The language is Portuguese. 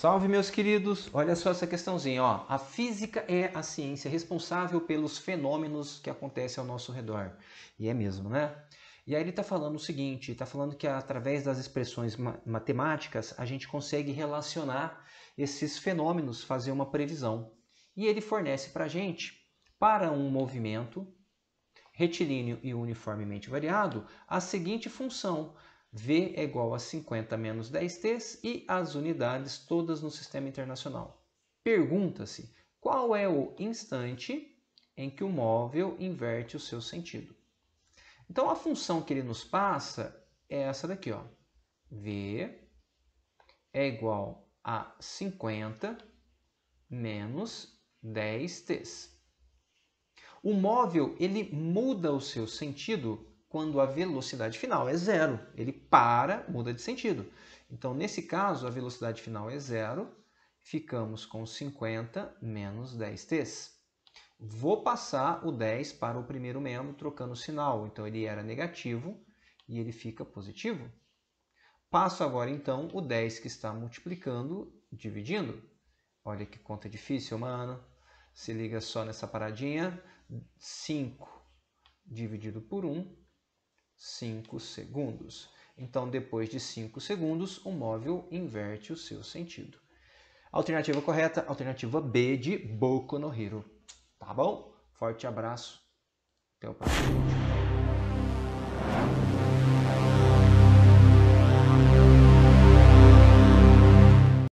Salve, meus queridos! Olha só essa questãozinha. Ó. A física é a ciência responsável pelos fenômenos que acontecem ao nosso redor. E é mesmo, né? E aí ele está falando o seguinte: está falando que através das expressões matemáticas a gente consegue relacionar esses fenômenos, fazer uma previsão. E ele fornece para a gente, para um movimento retilíneo e uniformemente variado, a seguinte função V é igual a 50 menos 10t e as unidades todas no sistema internacional. Pergunta-se qual é o instante em que o móvel inverte o seu sentido. Então a função que ele nos passa é essa daqui, ó. V é igual a 50 menos 10t. O móvel ele muda o seu sentido quando a velocidade final é zero. Ele para, muda de sentido. Então, nesse caso, a velocidade final é zero. Ficamos com 50 menos 10t. Vou passar o 10 para o primeiro membro, trocando o sinal. Então, ele era negativo e ele fica positivo. Passo agora, então, o 10 que está multiplicando, dividindo. Olha que conta difícil, mano. Se liga só nessa paradinha. 5 dividido por 1 5 segundos. Então, depois de 5 segundos, o móvel inverte o seu sentido. Alternativa correta, alternativa B de Boku no Hero. Tá bom? Forte abraço. Até o próximo